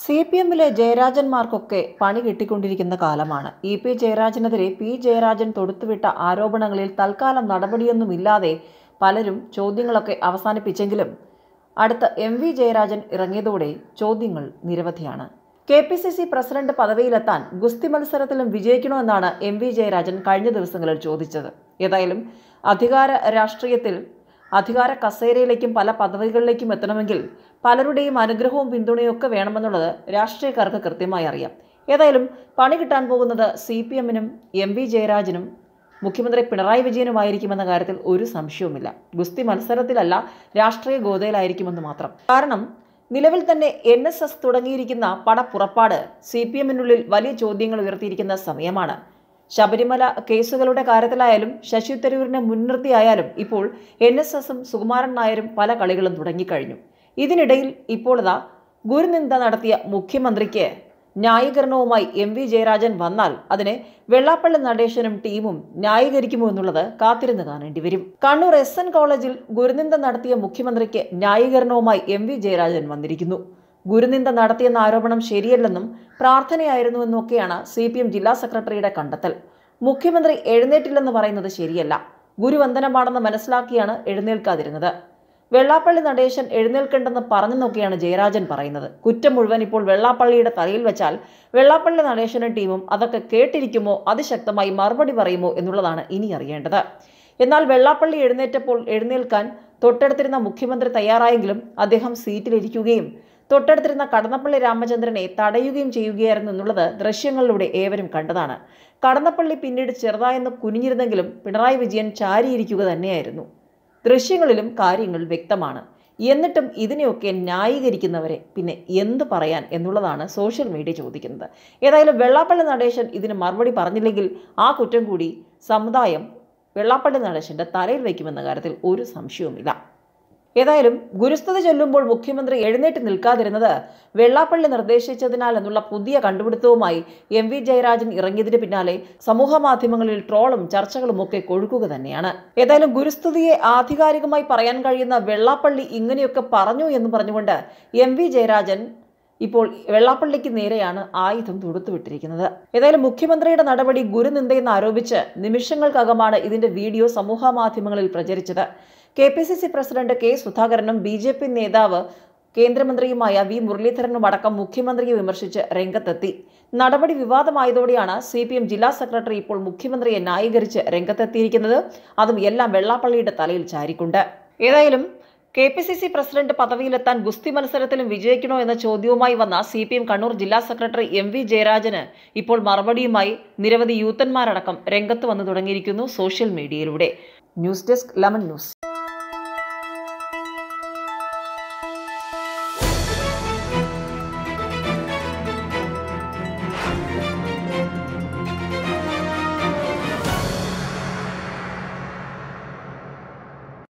C P എമ്മിലെ ജയരാജന്മാർക്കൊക്കെ പണി കിട്ടിക്കൊണ്ടിരിക്കുന്ന കാലമാണ് ഇ പി ജയരാജനെതിരെ പി ജയരാജൻ തൊടുത്തുവിട്ട ആരോപണങ്ങളിൽ തൽക്കാലം നടപടിയൊന്നുമില്ലാതെ പലരും ചോദ്യങ്ങളൊക്കെ അവസാനിപ്പിച്ചെങ്കിലും അടുത്ത എം വി ജയരാജൻ ഇറങ്ങിയതോടെ ചോദ്യങ്ങൾ നിരവധിയാണ് K P C C president പദവിയിലെത്താൻ ഗുസ്തി മത്സരത്തിലും വിജയിക്കണമെന്നാണ് എം വി ജയരാജൻ കഴിഞ്ഞ ദിവസങ്ങളിൽ ചോദിച്ചത് ഏതായാലും അധികാര രാഷ്ട്രീയത്തിൽ അധികാര കസേരയിലേക്കും പല പദവികളിലേക്കും എത്തണമെങ്കിൽ പലരുടെയും അനുഗ്രഹവും പിന്തുണയൊക്കെ വേണമെന്നുള്ളത് രാഷ്ട്രീയക്കാർക്ക് കൃത്യമായി അറിയാം ഏതായാലും പണി കിട്ടാൻ പോകുന്നത് സി പി എമ്മിനും എം വി ജയരാജനും മുഖ്യമന്ത്രി പിണറായി വിജയനുമായിരിക്കുമെന്ന കാര്യത്തിൽ ഒരു സംശയവുമില്ല ഗുസ്തി മത്സരത്തിലല്ല രാഷ്ട്രീയ ഗോതയിലായിരിക്കുമെന്ന് മാത്രം കാരണം നിലവിൽ തന്നെ എൻ എസ് എസ് തുടങ്ങിയിരിക്കുന്ന പടപ്പുറപ്പാട് സി പി എമ്മിനുള്ളിൽ വലിയ ചോദ്യങ്ങൾ ഉയർത്തിയിരിക്കുന്ന സമയമാണ് ശബരിമല കേസുകളുടെ കാര്യത്തിലായാലും ശശി തരൂരിനെ മുൻനിർത്തിയായാലും ഇപ്പോൾ എൻ എസ് എസും സുകുമാരൻ നായരും പല കളികളും തുടങ്ങിക്കഴിഞ്ഞു ഇതിനിടയിൽ ഇപ്പോൾ ഗുരുനിന്ദ നടത്തിയ മുഖ്യമന്ത്രിക്ക് ന്യായീകരണവുമായി എം വി ജയരാജൻ വന്നാൽ അതിനെ വെള്ളാപ്പള്ളി നടേശനും ടീമും ന്യായീകരിക്കുമോ എന്നുള്ളത് കാത്തിരുന്ന് കാണേണ്ടി വരും കണ്ണൂർ എസ് എൻ കോളേജിൽ ഗുരുനിന്ദ നടത്തിയ മുഖ്യമന്ത്രിക്ക് ന്യായീകരണവുമായി എം വി ജയരാജൻ വന്നിരിക്കുന്നു ഗുരുനിന്ദ നടത്തിയെന്ന ആരോപണം ശരിയല്ലെന്നും പ്രാർത്ഥനയായിരുന്നുവെന്നൊക്കെയാണ് സി പി എം ജില്ലാ സെക്രട്ടറിയുടെ കണ്ടെത്തൽ മുഖ്യമന്ത്രി എഴുന്നേറ്റില്ലെന്ന് പറയുന്നത് ശരിയല്ല ഗുരുവന്ദനമാണെന്ന് മനസ്സിലാക്കിയാണ് എഴുന്നേൽക്കാതിരുന്നത് വെള്ളാപ്പള്ളി നടേശൻ എഴുന്നേൽക്കേണ്ടെന്ന് പറഞ്ഞെന്നൊക്കെയാണ് ജയരാജൻ പറയുന്നത് കുറ്റം മുഴുവൻ ഇപ്പോൾ വെള്ളാപ്പള്ളിയുടെ തലയിൽ വെച്ചാൽ വെള്ളാപ്പള്ളി നടേശനും ടീമും അതൊക്കെ കേട്ടിരിക്കുമോ അതിശക്തമായി മറുപടി പറയുമോ എന്നുള്ളതാണ് ഇനി അറിയേണ്ടത് എന്നാൽ വെള്ളാപ്പള്ളി എഴുന്നേറ്റപ്പോൾ എഴുന്നേൽക്കാൻ തൊട്ടടുത്തിരുന്ന മുഖ്യമന്ത്രി തയ്യാറായെങ്കിലും അദ്ദേഹം സീറ്റിലിരിക്കുകയും തൊട്ടടുത്തിരുന്ന കടന്നപ്പള്ളി രാമചന്ദ്രനെ തടയുകയും ചെയ്യുകയായിരുന്നു എന്നുള്ളത് ദൃശ്യങ്ങളിലൂടെ ഏവരും കണ്ടതാണ് കടന്നപ്പള്ളി പിന്നീട് ചെറുതായെന്ന് കുനിഞ്ഞിരുന്നെങ്കിലും പിണറായി വിജയൻ ചാരിയിരിക്കുക തന്നെയായിരുന്നു ദൃശ്യങ്ങളിലും കാര്യങ്ങൾ വ്യക്തമാണ് എന്നിട്ടും ഇതിനെയൊക്കെ ന്യായീകരിക്കുന്നവരെ പിന്നെ എന്ത് പറയാൻ എന്നുള്ളതാണ് സോഷ്യൽ മീഡിയ ചോദിക്കുന്നത് ഏതായാലും വെള്ളാപ്പള്ളി നടേശൻ ഇതിന് മറുപടി പറഞ്ഞില്ലെങ്കിൽ ആ കുറ്റം കൂടി സമുദായം വെള്ളാപ്പള്ളി നടേശൻ്റെ തലയിൽ വയ്ക്കുമെന്ന കാര്യത്തിൽ ഒരു സംശയവുമില്ല ഏതായാലും ഗുരുസ്തുതി ചൊല്ലുമ്പോൾ മുഖ്യമന്ത്രി എഴുന്നേറ്റ് നിൽക്കാതിരുന്നത് വെള്ളാപ്പള്ളി നിർദ്ദേശിച്ചതിനാൽ എന്നുള്ള പുതിയ കണ്ടുപിടുത്തവുമായി എം വി ജയരാജൻ ഇറങ്ങിയതിന് പിന്നാലെ സമൂഹ മാധ്യമങ്ങളിൽ ട്രോളും ചർച്ചകളും ഒക്കെ കൊഴുക്കുക തന്നെയാണ് ഏതായാലും ഗുരുസ്തുതിയെ ആധികാരികമായി പറയാൻ കഴിയുന്ന വെള്ളാപ്പള്ളി ഇങ്ങനെയൊക്കെ പറഞ്ഞു എന്ന് പറഞ്ഞുകൊണ്ട് എം വി ജയരാജൻ ഇപ്പോൾ വെള്ളാപ്പള്ളിക്ക് നേരെയാണ് ആയുധം തുടുത്തുവിട്ടിരിക്കുന്നത് ഏതായാലും മുഖ്യമന്ത്രിയുടെ നടപടി ഗുരുനിന്ദയെന്ന് ആരോപിച്ച് നിമിഷങ്ങൾക്കകമാണ് ഇതിന്റെ വീഡിയോ സമൂഹ മാധ്യമങ്ങളിൽ പ്രചരിച്ചത് K P C C president K സുധാകരനും ബി ജെ പി നേതാവ് കേന്ദ്രമന്ത്രിയുമായ വി മുരളീധരനും അടക്കം മുഖ്യമന്ത്രിയെ വിമർശിച്ച് രംഗത്തെത്തി നടപടി വിവാദമായതോടെയാണ് സി പി എം ജില്ലാ സെക്രട്ടറി ഇപ്പോൾ മുഖ്യമന്ത്രിയെ ന്യായീകരിച്ച് രംഗത്തെത്തിയിരിക്കുന്നത് അതും എല്ലാം വെള്ളാപ്പള്ളിയുടെ തലയിൽ ചാരിക്കുണ്ട് ഏതായാലും K P C C president പദവിയിലെത്താൻ ഗുസ്തി മത്സരത്തിലും വിജയിക്കണോ എന്ന ചോദ്യവുമായി വന്ന സി പി എം കണ്ണൂർ ജില്ലാ സെക്രട്ടറി എം വി ജയരാജന് ഇപ്പോൾ മറുപടിയുമായി നിരവധി യൂത്തന്മാരടക്കം രംഗത്ത് വന്നു തുടങ്ങിയിരിക്കുന്നു സോഷ്യൽ മീഡിയയിലൂടെ ന്യൂസ് ഡെസ്ക് ലെമൺ ന്യൂസ്